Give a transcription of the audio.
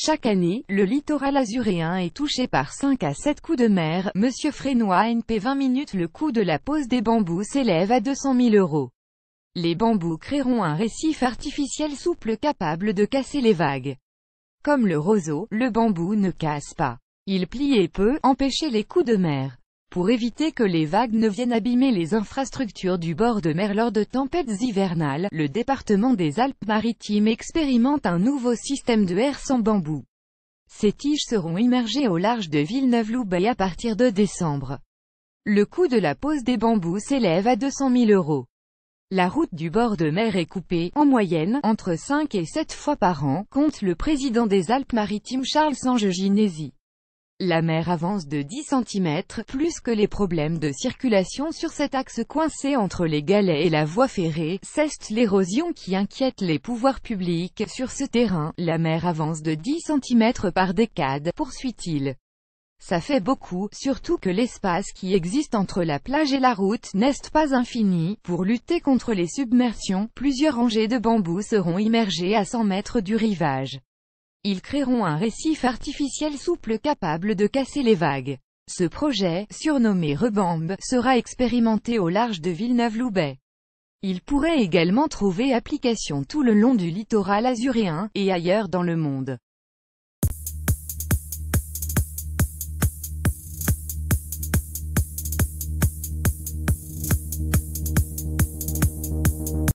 Chaque année, le littoral azuréen est touché par 5 à 7 coups de mer. Monsieur Frénois NP 20 minutes Le coût de la pose des bambous s'élève à 200 000 euros. Les bambous créeront un récif artificiel souple capable de casser les vagues. Comme le roseau, le bambou ne casse pas. Il plie et peut empêcher les coups de mer pour éviter que les vagues ne viennent abîmer les infrastructures du bord de mer lors de tempêtes hivernales, le département des Alpes-Maritimes expérimente un nouveau système de air sans bambou. Ces tiges seront immergées au large de Villeneuve-Loubet à partir de décembre. Le coût de la pose des bambous s'élève à 200 000 euros. La route du bord de mer est coupée, en moyenne, entre 5 et 7 fois par an, compte le président des Alpes-Maritimes Charles Sange la mer avance de 10 cm, plus que les problèmes de circulation sur cet axe coincé entre les galets et la voie ferrée, c'est l'érosion qui inquiète les pouvoirs publics. Sur ce terrain, la mer avance de 10 cm par décade, poursuit-il. Ça fait beaucoup, surtout que l'espace qui existe entre la plage et la route n'est pas infini. Pour lutter contre les submersions, plusieurs rangées de bambous seront immergées à 100 mètres du rivage. Ils créeront un récif artificiel souple capable de casser les vagues. Ce projet, surnommé Rebambe, sera expérimenté au large de Villeneuve-Loubet. Il pourrait également trouver application tout le long du littoral azuréen, et ailleurs dans le monde.